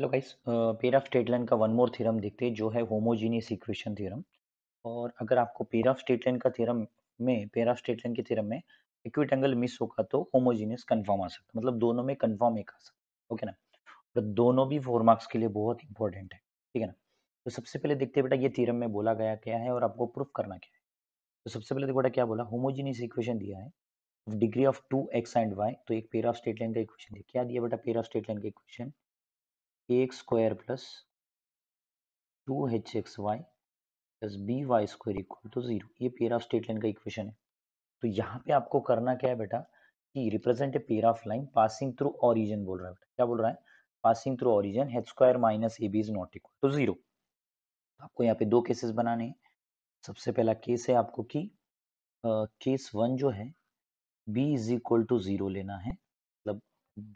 hello guys pair of straight line का one more theorem देखते हैं जो है होमोजीनियस इक्वेशन थ्योरम और अगर आपको पेयर ऑफ स्टेट लाइन का थ्योरम में पेयर ऑफ स्टेट लाइन के थ्योरम में इक्विट एंगल मिस होगा तो होमोजीनियस कंफर्म आ सकता मतलब दोनों में कंफर्म एक आ सकता ओके ना और तो दोनों भी फोर मार्क्स के लिए बहुत इंपॉर्टेंट है ठीक है ना तो सबसे पहले देखते हैं बेटा ये थीरम में बोला गया क्या है और आपको प्रूफ करना क्या है तो सबसे पहले देखो बेटा क्या बोला होमोजीनियस इक्वेशन दिया है degree of two X and Y तो एक पेयर ऑफ स्टेट लाइन का इक्वेशन दिया क्या दिया बेटा पेयर ऑफ स्टेट लाइन का equation A square plus two H X Y plus B Y square equal to zero ये पेयर ऑफ स्ट्रेट लाइन का इक्वेशन है तो यहाँ पे आपको करना क्या है बेटा कि represent a pair of line passing through origin बोल रहा है बेटा क्या बोल रहा है passing through origin H square minus A B is not equal to zero आपको यहाँ पे दो केसेस बनाने हैं सबसे पहला केस है आपको कि केस वन जो है B is equal to zero लेना है मतलब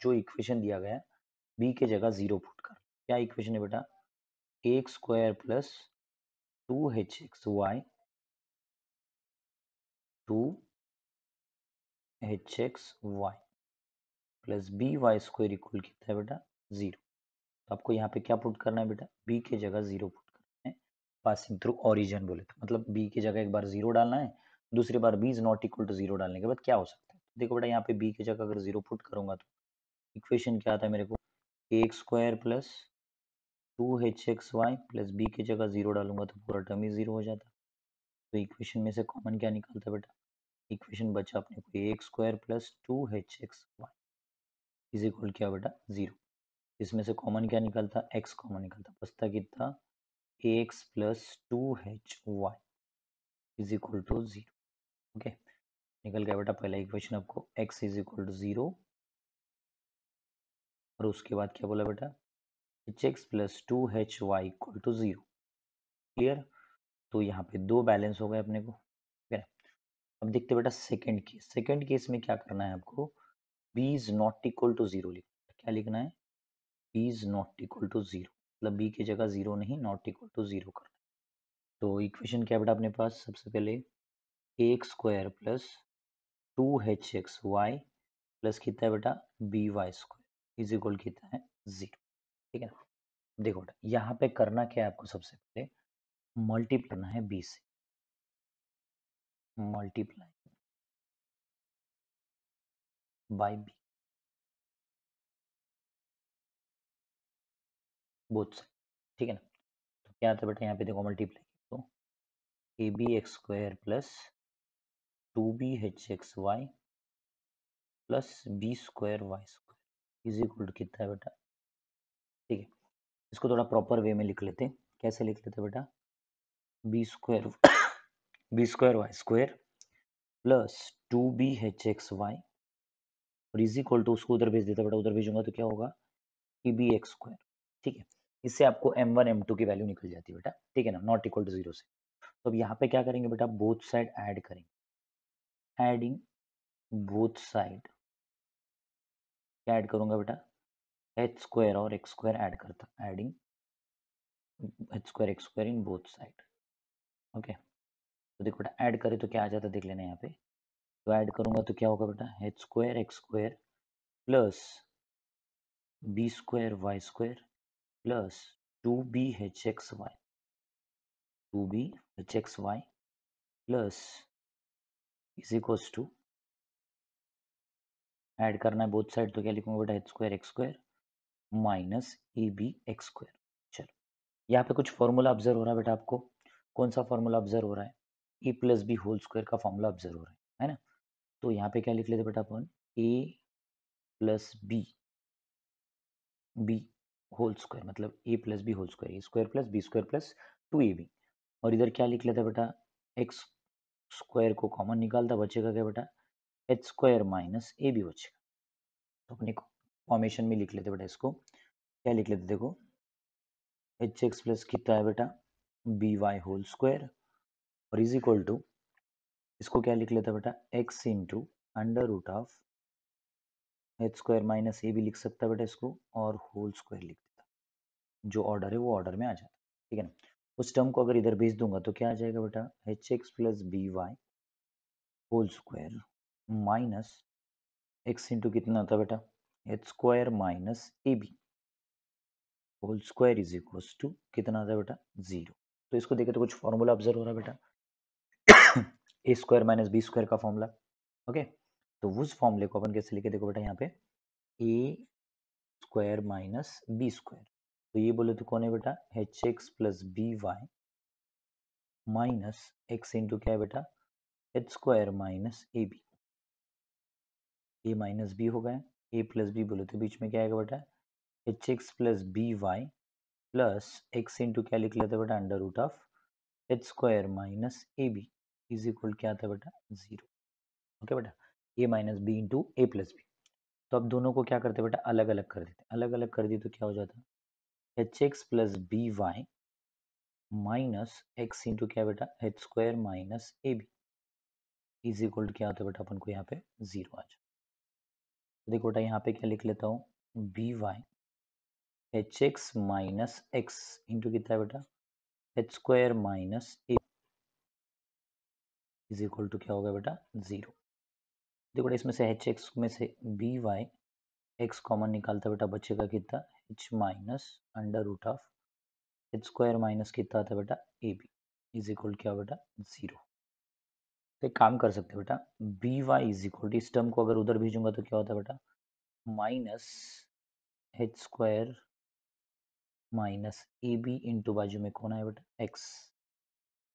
जो इक्वेशन दिया गया है बी के जगह ज़ीरो पुट कर क्या इक्वेशन है बेटा एक square plus two H X Y two H X Y plus B Y square equal कितना है बेटा ज़ीरो तो आपको यहाँ पे क्या पुट करना है बेटा बी के जगह ज़ीरो पुट करना है पासिंग थ्रू ऑरिजन बोले तो मतलब बी के जगह एक बार ज़ीरो डालना है दूसरी बार B is not equal to zero डालने के बाद क्या हो सकता है देखो बेटा यहाँ पे बी के जगह अगर ज़ीरो पुट करूंगा तो इक्वेशन क्या आता है मेरे को A X square plus two H X Y plus B की जगह ज़ीरो डालूंगा तो पूरा टर्म ही ज़ीरो हो जाता तो इक्वेशन में से कॉमन क्या निकलता है बेटा इक्वेशन बचा अपने को A X square plus two H X Y is equal क्या बेटा ज़ीरो इसमें से कॉमन क्या निकलता एक्स कॉमन निकलता बचता कितना A X plus two H Y is equal to zero okay निकल गया बेटा पहला इक्वेशन आपको X is equal to zero और उसके बाद क्या बोला बेटा H x plus two H Y equal to zero clear तो यहाँ पे दो बैलेंस हो गए अपने को ठीक अब देखते बेटा सेकेंड केस सेकेंड केस में क्या करना है आपको B is not equal to zero लिखना क्या लिखना है B is not equal to zero मतलब बी की जगह ज़ीरो नहीं नॉट इक्वल टू ज़ीरो करना तो इक्वेशन क्या बेटा अपने पास सबसे पहले एक square plus two H X Y plus कितना है बेटा B Y square is equal कितना है जीरो ठीक है ना देखो यहाँ पे करना क्या है आपको सबसे पहले मल्टीप्लाई करना है बी से मल्टीप्लाई बाय बी बहुत सही ठीक है ना तो क्या आता है बेटा यहाँ पे देखो मल्टीप्लाई तो A B X square plus two B H X Y plus B square Y square is equal to कितना है बेटा ठीक है इसको थोड़ा प्रॉपर वे में लिख लेते हैं कैसे लिख लेते बेटा B square B square Y square plus two B H X Y और इज इक्वल टू उसको उधर भेज देता बेटा उधर भेजूंगा तो क्या होगा ई बी एक्स स्क्वायर ठीक है इससे आपको एम वन एम टू की वैल्यू निकल जाती है बेटा ठीक है ना नॉट इक्वल टू जीरो से तो अब यहाँ पे क्या करेंगे बेटा बोथ साइड ऐड करेंगे एडिंग बोथ साइड क्या ऐड करूँगा बेटा एच स्क्वायर और एक्स स्क्वायर ऐड करता adding H square X square in both side okay तो देखो बेटा ऐड करें तो क्या आ जाता देख लेना यहाँ पे तो ऐड करूँगा तो क्या होगा बेटा H square X square plus B square Y square plus two B H X Y two B H X Y plus is equals to add करना है बोथ साइड तो क्या लिखूंगा बेटा H square X square minus ए B X square चलो यहाँ पे कुछ फॉर्मूला ऑब्जर्व हो रहा है बेटा आपको कौन सा फॉर्मूला ऑब्जर्व हो रहा है A plus B whole square का फॉर्मूला ऑब्जर्व हो रहा है है ना तो यहाँ पे क्या लिख लेते बेटा अपन A plus B B whole square मतलब A plus B whole square A square plus B square plus two A B और इधर क्या लिख लेते बेटा एक्स स्क्वायर को कॉमन निकालता बचेगा क्या बेटा एच स्क्वायर माइनस ए भी बचेगा तो अपने फॉर्मेशन में लिख लेते बेटा इसको क्या लिख लेते देखो एच एक्स प्लस कितना है बेटा बी वाई होल स्क्वायर और इज इक्वल टू इसको क्या लिख लेता बेटा X into under root of H square minus A भी लिख सकता बेटा इसको और होल स्क्वायर लिख देता जो ऑर्डर है वो ऑर्डर में आ जाता ठीक है ना उस टर्म को अगर इधर भेज दूंगा तो क्या आ जाएगा बेटा H x plus B Y whole square minus x into कितना था बेटा H square minus A B whole square is equal to कितना था बेटा जीरो तो इसको देखे तो कुछ फॉर्मूला ऑब्जर्व हो रहा है बेटा A square minus B square का फॉर्मूला ओके तो उस फॉर्मूले को अपन कैसे लिखे देखो बेटा यहाँ पे A square minus B square तो ये बोले तो कौन है बेटा H x plus B Y minus x into क्या है बेटा H square minus A B A minus B हो गया ए प्लस बी बोले तो बीच में क्या आएगा बेटा H x plus B y plus x into क्या लिख लेते बेटा under root of H square minus A B is equal क्या था बेटा जीरो ओके बेटा a minus b into a plus b तो अब दोनों को क्या करते बेटा अलग अलग कर देते अलग अलग कर दिए तो क्या हो जाता h x plus B Y minus x into क्या बेटा H square minus A B is equal क्या होता है बेटा अपन को यहाँ पे जीरो आ जाता देखो बेटा यहाँ पे क्या लिख लेता हूँ b y h x minus x into कितना है बेटा H square minus a is equal to क्या होगा बेटा ज़ीरो देखो बेटा इसमें से एच एक्स में से बी वाई एक्स कॉमन निकालता है बेटा बच्चे का कितना h minus under root of H square minus कितना आता है बेटा ए बी इज इक्वल क्या बेटा ज़ीरो एक काम कर सकते हो बेटा B y is equal to इस टर्म को अगर उधर भेजूंगा तो क्या होता है बेटा माइनस एच स्क्वायर माइनस ए बी इंटू बाजू में कौन है बेटा एक्स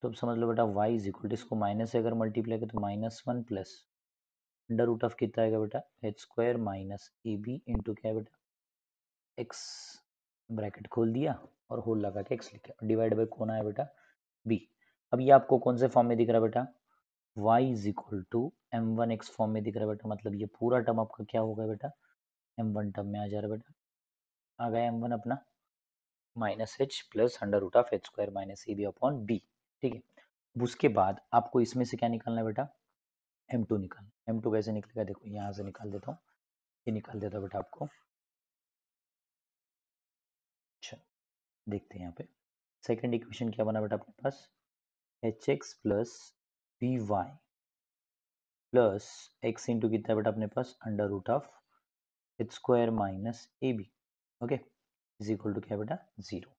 तो अब समझ लो बेटा वाई इज इक्वल टू इसको माइनस से अगर मल्टीप्लाई करें तो minus one plus under root of कितना आएगा बेटा एच स्क्वायर माइनस ए बी इंटू क्या है बेटा एक्स ब्रैकेट खोल दिया और होल लगा के एक्स लिखा डिवाइड बाई कौन आया बेटा बी अब ये आपको कौन से फॉर्म में दिख रहा है बेटा y is equal to m one x form में दिख रहा है बेटा मतलब ये पूरा टर्म आपका क्या होगा बेटा एम वन टर्म में आ जा रहा है बेटा आ गया एम वन अपना minus h plus under root of H square minus A b upon b ठीक है उसके बाद आपको इसमें से क्या निकालना है बेटा एम टू निकालना एम टू कैसे निकलेगा देखो यहाँ से निकाल देता हूँ ये निकाल देता बेटा आपको अच्छा देखते हैं यहाँ पे सेकेंड इक्वेशन क्या बना बेटा अपने पास h x plus p y plus x into कितना बेटा अपने पास under root of H square minus A b okay is equal to क्या बेटा जीरो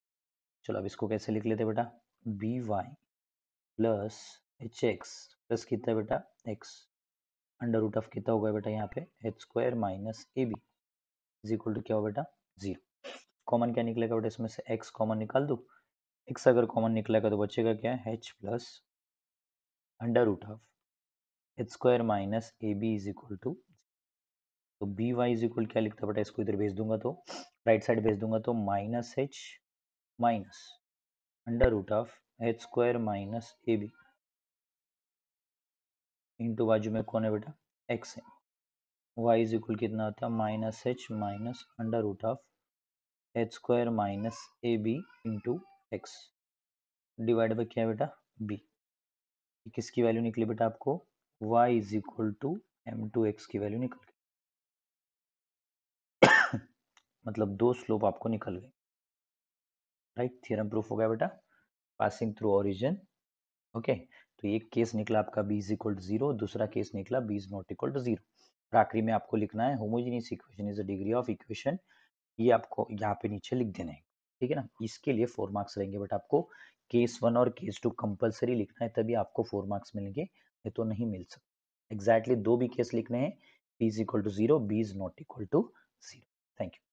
चलो अब इसको कैसे लिख लेते बेटा B y plus h x plus कितना बेटा एक्स अंडर रूट ऑफ कितना होगा बेटा यहाँ पे h square minus A B is equal to क्या हो बेटा जीरो कॉमन क्या निकलेगा बेटा इसमें से एक्स कॉमन निकाल दो एक्स अगर कॉमन निकलेगा तो बचेगा क्या h plus under root of H square minus A B is equal to तो बी वाई इज इक्वल क्या लिखता बेटा इसको इधर भेज दूंगा तो राइट साइड भेज दूंगा तो minus h minus under root of H square minus A b into बाजू में कौन है बेटा एक्स है वाई इज इक्वल कितना होता है minus h minus under root of H square minus A b into x divide by क्या बेटा बी किसकी वैल्यू निकली बेटा आपको y is equal to m two x की वैल्यू निकल गई मतलब दो स्लोप आपको निकल गए राइट थियरम प्रूफ हो गया बेटा पासिंग थ्रू ओरिजिन ओके तो एक केस निकला आपका b is equal to zero दूसरा केस निकला b is not equal to zero आखिरी में आपको लिखना है homogeneous equation is a degree of equation ये आपको यहाँ पे नीचे लिख देना है ठीक है ना इसके लिए फोर मार्क्स रहेंगे बट आपको केस वन और केस टू कंपलसरी लिखना है तभी आपको फोर मार्क्स मिलेंगे नहीं तो नहीं मिल सकते एग्जैक्टली exactly दो भी केस लिखने हैं p is equal to zero b is not equal to zero thank you